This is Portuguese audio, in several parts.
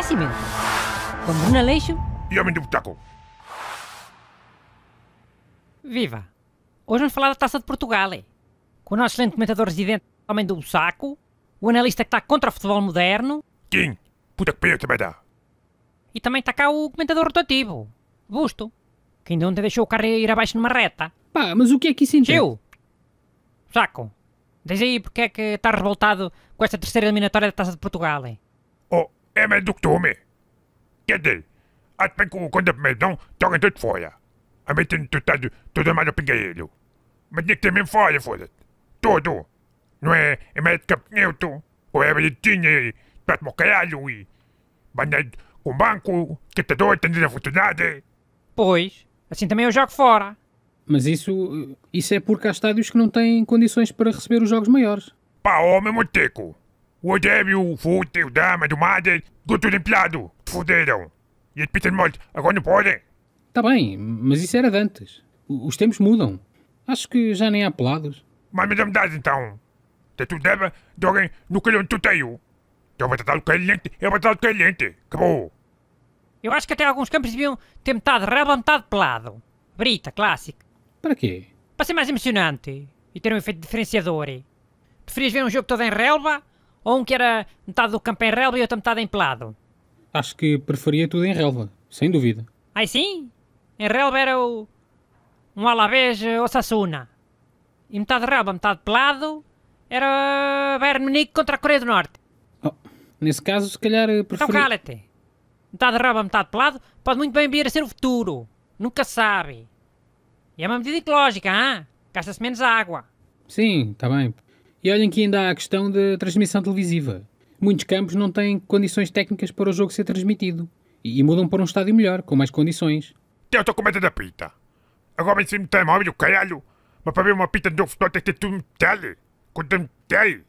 esquecimento. Com Bruno Aleixo. E Homem do Botaco. Viva! Hoje vamos falar da Taça de Portugal. Eh. Com o nosso excelente comentador residente, Homem do Saco, o analista que está contra o futebol moderno. Quem? Puta que pariu também dá. E também está cá o comentador rotativo, Busto, que ainda ontem deixou o carro ir abaixo numa reta. Pá, mas o que é que isso entende? Eu! Saco, diz aí porque é que está revoltado com esta terceira eliminatória da Taça de Portugal. Eh? Oh, é mais do Que del? me. Quer dizer, kunde med dem tar inte ett fråga. Jag vet fora, a du tog dem alla pengar i Men det är fora fara för det. não é? É mais jag med ett kapneuto. Och jag vill e för att mocka allo i. com banco que te dou atender a oportunidade. Pois, assim também eu é jogo fora. Mas isso, isso é porque há estádios que não têm condições para receber os jogos maiores. Pá, homem oh, teco. Whatever you futeu, o dama, do madre, go to the plado. Fuderam. E Peter muito, agora não podem. Tá bem, mas isso era de antes. Os tempos mudam. Acho que já nem há pelados. Mas me dá-me então. Tem tu deve de alguém no calhão de tuteio. É tratar o caliente, é tratar o caliente. Acabou. Eu acho que até alguns campos deviam ter metade rabo, metade pelado. Brita, clássico. Para quê? Para ser mais emocionante e ter um efeito diferenciador. Preferias ver um jogo todo em relva ou um que era metade do campo em relva e outra metade em pelado? Acho que preferia tudo em relva, sem dúvida. Ai sim? Em relva era o... um Alavés eh, ou Sassuna. E metade relva, metade pelado, era Bayern Munique contra a Coreia do Norte. Oh, nesse caso, se calhar eh, então preferia... Então cala-te. Metade relva, metade pelado, pode muito bem vir a ser o futuro. Nunca sabe. E é uma medida ecológica, hã? Gasta-se menos água. Sim, está bem. E olhem que ainda há a questão da transmissão televisiva. Muitos campos não têm condições técnicas para o jogo ser transmitido e, mudam para um estádio melhor, com mais condições. Eu estou com medo da pita. Agora em cima do telemóvel, caralho. Mas para ver uma pita de jogo futebol tem que ter tudo no tele. Quando no tele.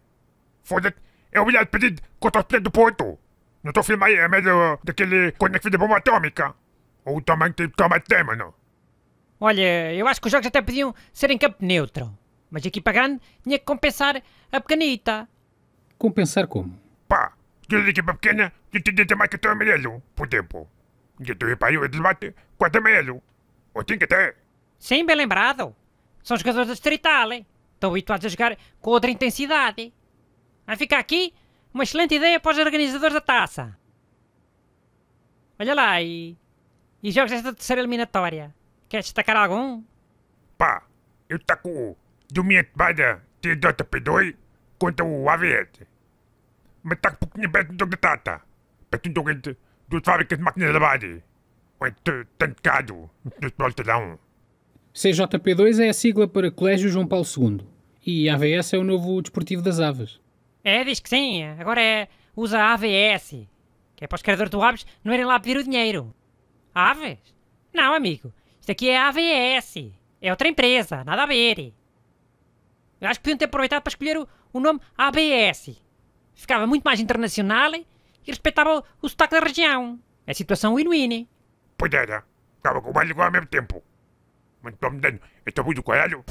Foda-te. É humilhado pedido contra o pés do Porto. Não estou a filmar é a merda uh, daquele conector é de bomba atômica. Ou também tem que tomar tema, não. Olha, eu acho que os jogos até podiam ser em campo neutro. Mas a equipa grande tinha que compensar a pequenita. Compensar como? Pá, eu da equipa pequena eu tinha mais que ter amarelo, por tempo. E tu reparou o é debate quanto amarelo. Ou tinha que ter. Sim, bem lembrado. São jogadores da distrital, hein? estão habituados a jogar com outra intensidade. Vai ficar aqui uma excelente ideia para os organizadores da taça. Olha lá, e, e jogos desta terceira eliminatória? Queres destacar algum? Pá, eu taco de minha espada de 2 contra o AVS. Mas está um pouquinho perto do Gatata. Perto do dos fábricas de máquinas de lavagem. Tanto cado, explosão. CJP2 é a sigla para Colégio João Paulo II. E AVS é o novo desportivo das aves. É, diz que sim. Agora é, usa AVS. Que é para os criadores do aves não irem lá pedir o dinheiro. Aves? Não, amigo. Isto aqui é AVS. É outra empresa. Nada a ver. Eu acho que podiam ter aproveitado para escolher o, o nome ABS. Ficava muito mais internacional e respeitava o, o sotaque da região. É situação win-win. Pois era. Estava com o baile igual ao mesmo tempo. Mas estou me dando. estou muito caralho.